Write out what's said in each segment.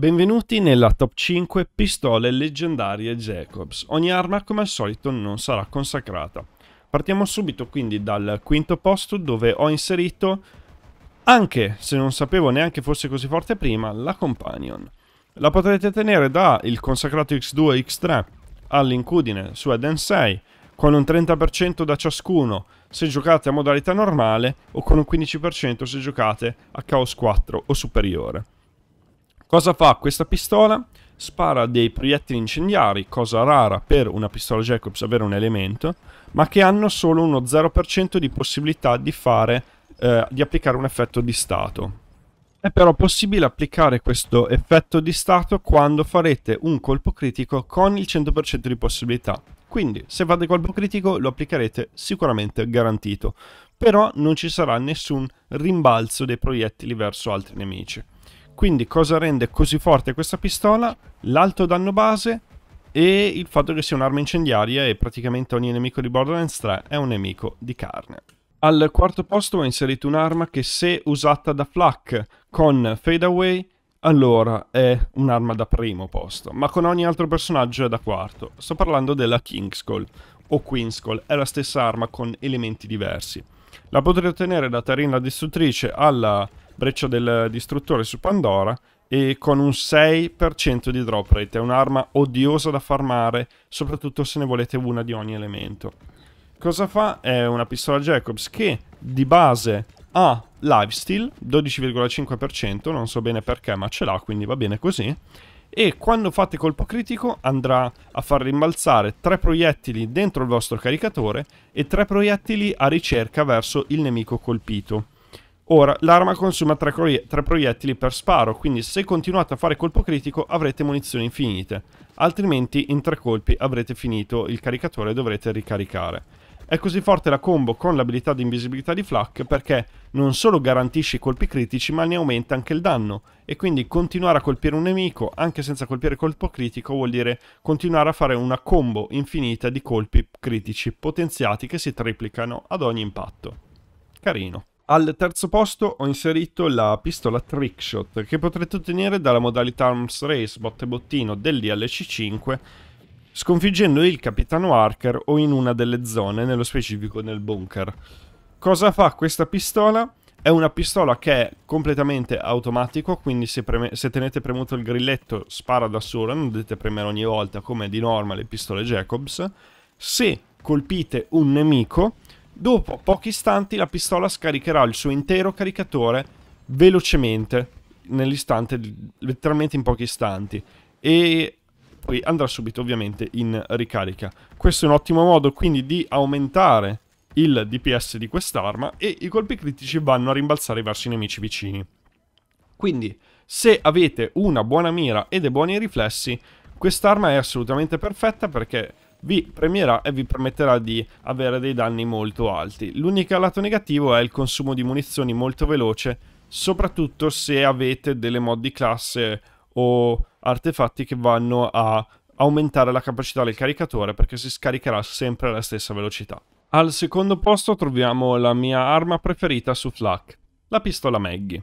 Benvenuti nella top 5 pistole leggendarie Jacobs. Ogni arma come al solito non sarà consacrata. Partiamo subito quindi dal quinto posto dove ho inserito, anche se non sapevo neanche fosse così forte prima, la Companion. La potrete tenere da il consacrato X2 e X3 all'incudine su Eden 6 con un 30% da ciascuno se giocate a modalità normale o con un 15% se giocate a Chaos 4 o superiore. Cosa fa questa pistola? Spara dei proiettili incendiari, cosa rara per una pistola Jacobs avere un elemento, ma che hanno solo uno 0% di possibilità di, fare, eh, di applicare un effetto di stato. È però possibile applicare questo effetto di stato quando farete un colpo critico con il 100% di possibilità. Quindi se fate colpo critico lo applicherete sicuramente garantito, però non ci sarà nessun rimbalzo dei proiettili verso altri nemici. Quindi cosa rende così forte questa pistola? L'alto danno base e il fatto che sia un'arma incendiaria e praticamente ogni nemico di Borderlands 3 è un nemico di carne. Al quarto posto ho inserito un'arma che se usata da Flak con Fadeaway allora è un'arma da primo posto, ma con ogni altro personaggio è da quarto. Sto parlando della Kingskull o Queenskull, è la stessa arma con elementi diversi. La potrei ottenere da Tarin la distruttrice alla breccia del distruttore su Pandora e con un 6% di drop rate. È un'arma odiosa da farmare, soprattutto se ne volete una di ogni elemento. Cosa fa? È una pistola Jacobs che di base ha lifesteal, 12,5%, non so bene perché ma ce l'ha, quindi va bene così e quando fate colpo critico andrà a far rimbalzare tre proiettili dentro il vostro caricatore e tre proiettili a ricerca verso il nemico colpito. Ora, l'arma consuma tre, proiettili per sparo, quindi se continuate a fare colpo critico avrete munizioni infinite, altrimenti in tre colpi avrete finito il caricatore e dovrete ricaricare. È così forte la combo con l'abilità di invisibilità di Flak perché non solo garantisce i colpi critici ma ne aumenta anche il danno e quindi continuare a colpire un nemico anche senza colpire colpo critico vuol dire continuare a fare una combo infinita di colpi critici potenziati che si triplicano ad ogni impatto. Carino. Al terzo posto ho inserito la pistola Trickshot che potrete ottenere dalla modalità Arms Race botte bottino del DLC 5 sconfiggendo il capitano Harker o in una delle zone, nello specifico nel bunker. Cosa fa questa pistola? È una pistola che è completamente automatico, quindi se, se, tenete premuto il grilletto spara da sola, non dovete premere ogni volta come di norma le pistole Jacobs. Se colpite un nemico, dopo pochi istanti la pistola scaricherà il suo intero caricatore velocemente, nell'istante, letteralmente in pochi istanti. E poi andrà subito ovviamente in ricarica. Questo è un ottimo modo quindi di aumentare il DPS di quest'arma e i colpi critici vanno a rimbalzare verso i nemici vicini. Quindi, se avete una buona mira e dei buoni riflessi, quest'arma è assolutamente perfetta perché vi premierà e vi permetterà di avere dei danni molto alti. L'unico lato negativo è il consumo di munizioni molto veloce, soprattutto se avete delle mod di classe o artefatti che vanno a aumentare la capacità del caricatore perché si scaricherà sempre alla stessa velocità. Al secondo posto troviamo la mia arma preferita su Flak, la pistola Maggie.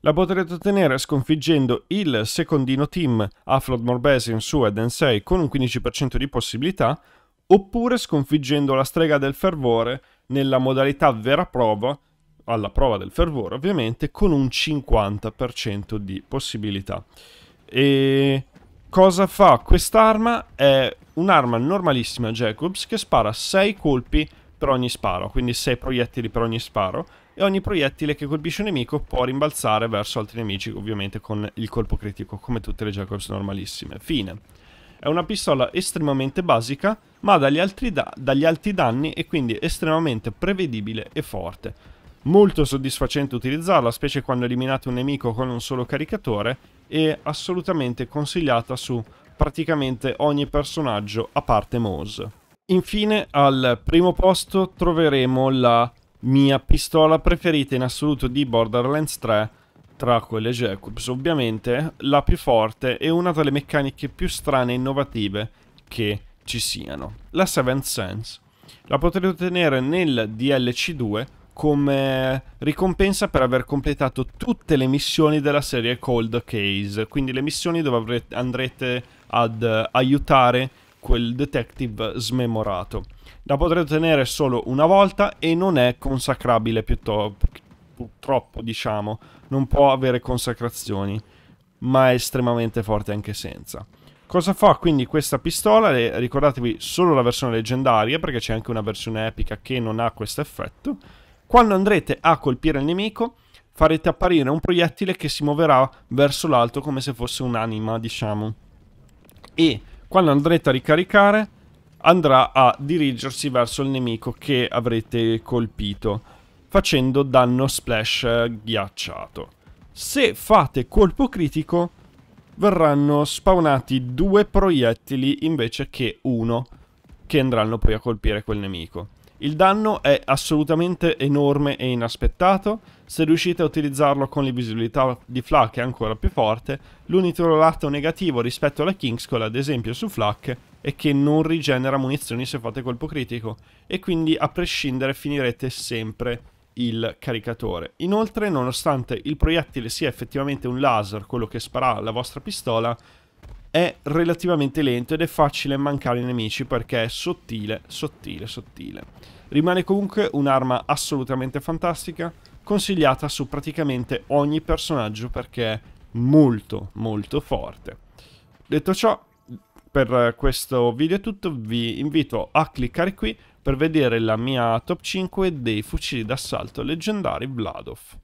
La potrete ottenere sconfiggendo il secondino team Aflod Morbesin su Eden 6 con un 15% di possibilità, oppure sconfiggendo la strega del fervore nella modalità vera prova alla prova del fervore ovviamente, con un 50% di possibilità. E cosa fa quest'arma? È un'arma normalissima Jacobs che spara 6 colpi per ogni sparo, quindi 6 proiettili per ogni sparo, e ogni proiettile che colpisce un nemico può rimbalzare verso altri nemici, ovviamente con il colpo critico, come tutte le Jacobs normalissime. Fine. È una pistola estremamente basica, ma dagli, da dagli alti danni e quindi estremamente prevedibile e forte. Molto soddisfacente utilizzarla, specie quando eliminate un nemico con un solo caricatore, e assolutamente consigliata su praticamente ogni personaggio a parte Moz. Infine, al primo posto troveremo la mia pistola preferita in assoluto di Borderlands 3, tra quelle Jacobs ovviamente, la più forte e una delle meccaniche più strane e innovative che ci siano, la Seventh Sense. La potrete ottenere nel DLC 2 come ricompensa per aver completato tutte le missioni della serie Cold Case, quindi le missioni dove avrete, andrete ad uh, aiutare quel detective smemorato. La potrete ottenere solo una volta e non è consacrabile piuttosto, purtroppo diciamo, non può avere consacrazioni, ma è estremamente forte anche senza. Cosa fa quindi questa pistola? Le, eh, ricordatevi solo la versione leggendaria perché c'è anche una versione epica che non ha questo effetto quando andrete a colpire il nemico, farete apparire un proiettile che si muoverà verso l'alto come se fosse un'anima, diciamo. E quando andrete a ricaricare, andrà a dirigersi verso il nemico che avrete colpito, facendo danno splash ghiacciato. Se fate colpo critico, verranno spawnati due proiettili invece che uno, che andranno poi a colpire quel nemico. Il danno è assolutamente enorme e inaspettato, se riuscite a utilizzarlo con le visibilità di Flak è ancora più forte, l'unico lato negativo rispetto alla Kingskull ad esempio su Flak è che non rigenera munizioni se fate colpo critico e quindi a prescindere finirete sempre il caricatore. Inoltre nonostante il proiettile sia effettivamente un laser, quello che sparà la vostra pistola, è relativamente lento ed è facile mancare i nemici perché è sottile, sottile, sottile. Rimane comunque un'arma assolutamente fantastica, consigliata su praticamente ogni personaggio perché è molto, molto forte. Detto ciò, per questo video è tutto, vi invito a cliccare qui per vedere la mia top 5 dei fucili d'assalto leggendari Vladov.